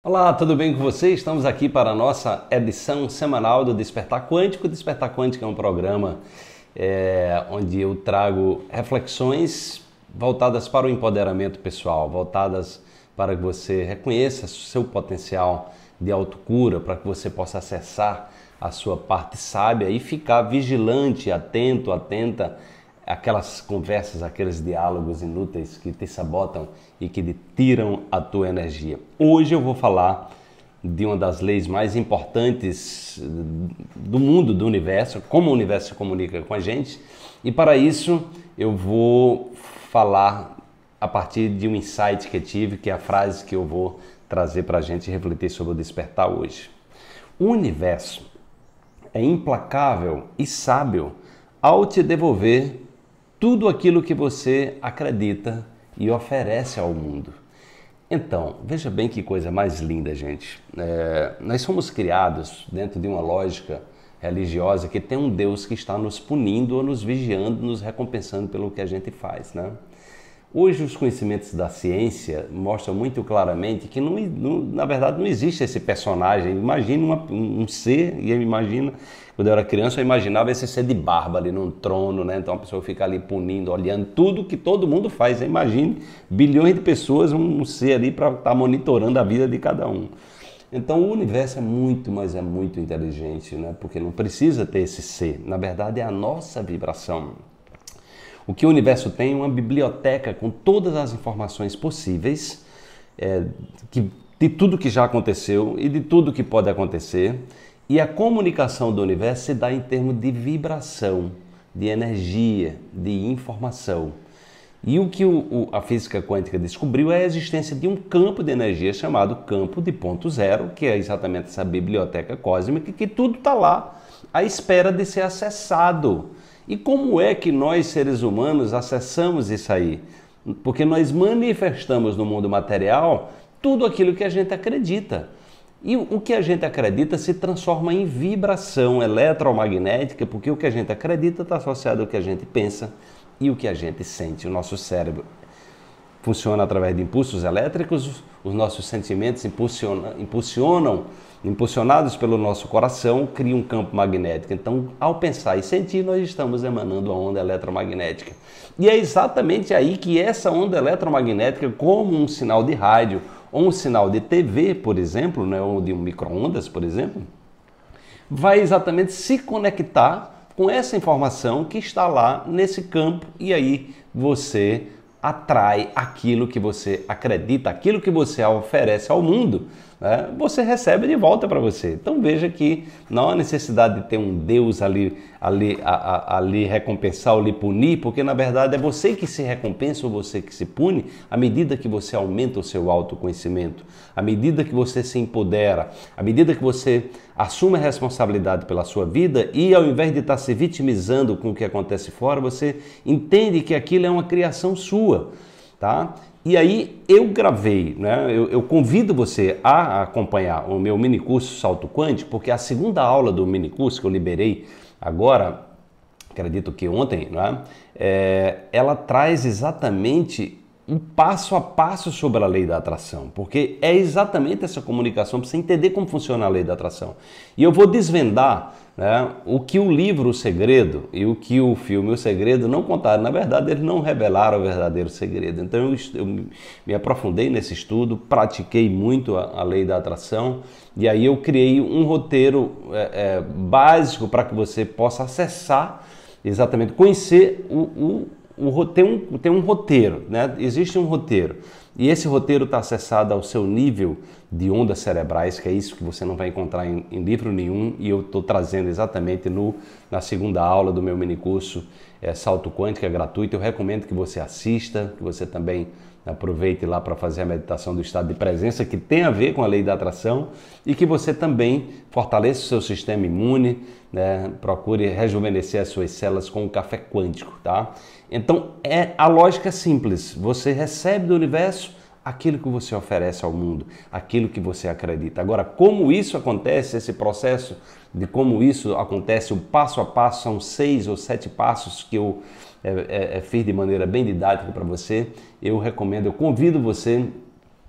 Olá, tudo bem com você? Estamos aqui para a nossa edição semanal do Despertar Quântico. O Despertar Quântico é um programa é, onde eu trago reflexões voltadas para o empoderamento pessoal, voltadas para que você reconheça seu potencial de autocura, para que você possa acessar a sua parte sábia e ficar vigilante, atento, atenta aquelas conversas, aqueles diálogos inúteis que te sabotam e que te tiram a tua energia. Hoje eu vou falar de uma das leis mais importantes do mundo, do universo, como o universo se comunica com a gente. E para isso eu vou falar a partir de um insight que tive, que é a frase que eu vou trazer para a gente refletir sobre o despertar hoje. O universo é implacável e sábio ao te devolver tudo aquilo que você acredita e oferece ao mundo. Então, veja bem que coisa mais linda, gente. É, nós somos criados dentro de uma lógica religiosa que tem um Deus que está nos punindo ou nos vigiando, nos recompensando pelo que a gente faz, né? Hoje, os conhecimentos da ciência mostram muito claramente que, não, não, na verdade, não existe esse personagem. Imagina um ser, e eu imagino, quando eu era criança, eu imaginava esse ser de barba ali num trono, né? Então a pessoa fica ali punindo, olhando tudo que todo mundo faz. Imagine bilhões de pessoas, um ser ali para estar tá monitorando a vida de cada um. Então o universo é muito, mas é muito inteligente, né? Porque não precisa ter esse ser. Na verdade, é a nossa vibração. O que o universo tem é uma biblioteca com todas as informações possíveis é, que, de tudo que já aconteceu e de tudo que pode acontecer. E a comunicação do universo se dá em termos de vibração, de energia, de informação. E o que o, o, a física quântica descobriu é a existência de um campo de energia chamado campo de ponto zero, que é exatamente essa biblioteca cósmica, que tudo está lá à espera de ser acessado e como é que nós, seres humanos, acessamos isso aí? Porque nós manifestamos no mundo material tudo aquilo que a gente acredita. E o que a gente acredita se transforma em vibração eletromagnética, porque o que a gente acredita está associado ao que a gente pensa e o que a gente sente, o nosso cérebro funciona através de impulsos elétricos, os nossos sentimentos impulsiona, impulsionam, impulsionados pelo nosso coração, cria um campo magnético. Então, ao pensar e sentir, nós estamos emanando a onda eletromagnética. E é exatamente aí que essa onda eletromagnética, como um sinal de rádio ou um sinal de TV, por exemplo, né, ou de um micro-ondas, por exemplo, vai exatamente se conectar com essa informação que está lá nesse campo e aí você atrai aquilo que você acredita, aquilo que você oferece ao mundo né, você recebe de volta para você. Então veja que não há necessidade de ter um Deus ali, ali, a, a, recompensar ou lhe punir, porque na verdade é você que se recompensa ou você que se pune à medida que você aumenta o seu autoconhecimento, à medida que você se empodera, à medida que você assume a responsabilidade pela sua vida e ao invés de estar se vitimizando com o que acontece fora, você entende que aquilo é uma criação sua tá? E aí eu gravei, né? Eu, eu, convido você a acompanhar o meu mini curso Salto Quântico, porque é a segunda aula do mini curso que eu liberei agora, acredito que ontem, né? É, ela traz exatamente um passo a passo sobre a lei da atração, porque é exatamente essa comunicação para você entender como funciona a lei da atração. E eu vou desvendar né, o que o livro O Segredo e o que o filme O Segredo não contaram. Na verdade, eles não revelaram o verdadeiro segredo. Então, eu, eu me aprofundei nesse estudo, pratiquei muito a, a, lei da atração e aí eu criei um roteiro é, é, básico para que você possa acessar exatamente, conhecer o, o tem, um, tem um roteiro, né? existe um roteiro. E esse roteiro está acessado ao seu nível de ondas cerebrais, que é isso que você não vai encontrar em, em livro nenhum, e eu estou trazendo exatamente no, na segunda aula do meu minicurso é, Salto Quântico, é gratuito. Eu recomendo que você assista, que você também aproveite lá para fazer a meditação do estado de presença, que tem a ver com a lei da atração, e que você também fortaleça o seu sistema imune, né? procure rejuvenescer as suas células com o café quântico, tá? Então, é a lógica é simples, você recebe do universo, aquilo que você oferece ao mundo, aquilo que você acredita. Agora, como isso acontece, esse processo de como isso acontece, o passo a passo, são seis ou sete passos que eu é, é, é fiz de maneira bem didática para você. Eu recomendo, eu convido você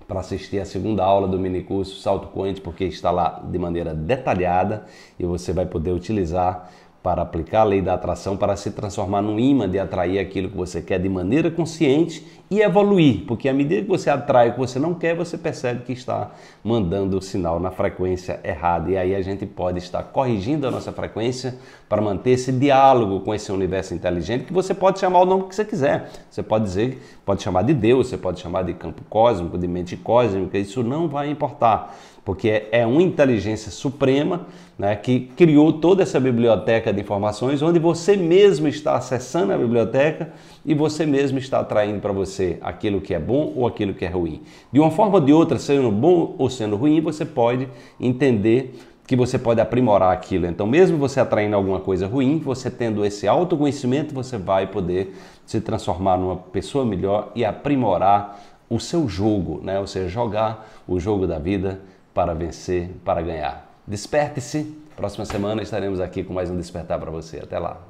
para assistir a segunda aula do minicurso Salto Coente, porque está lá de maneira detalhada e você vai poder utilizar para aplicar a lei da atração para se transformar num imã de atrair aquilo que você quer de maneira consciente e evoluir, porque à medida que você atrai o que você não quer, você percebe que está mandando o sinal na frequência errada e aí a gente pode estar corrigindo a nossa frequência para manter esse diálogo com esse universo inteligente que você pode chamar o nome que você quiser. Você pode dizer, pode chamar de Deus, você pode chamar de campo cósmico, de mente cósmica, isso não vai importar porque é, é uma inteligência suprema né, que criou toda essa biblioteca de informações, onde você mesmo está acessando a biblioteca e você mesmo está atraindo para você aquilo que é bom ou aquilo que é ruim. De uma forma ou de outra, sendo bom ou sendo ruim, você pode entender que você pode aprimorar aquilo. Então, mesmo você atraindo alguma coisa ruim, você tendo esse autoconhecimento, você vai poder se transformar numa pessoa melhor e aprimorar o seu jogo, né? Ou seja, jogar o jogo da vida para vencer, para ganhar. Desperte-se. Próxima semana estaremos aqui com mais um Despertar para você. Até lá.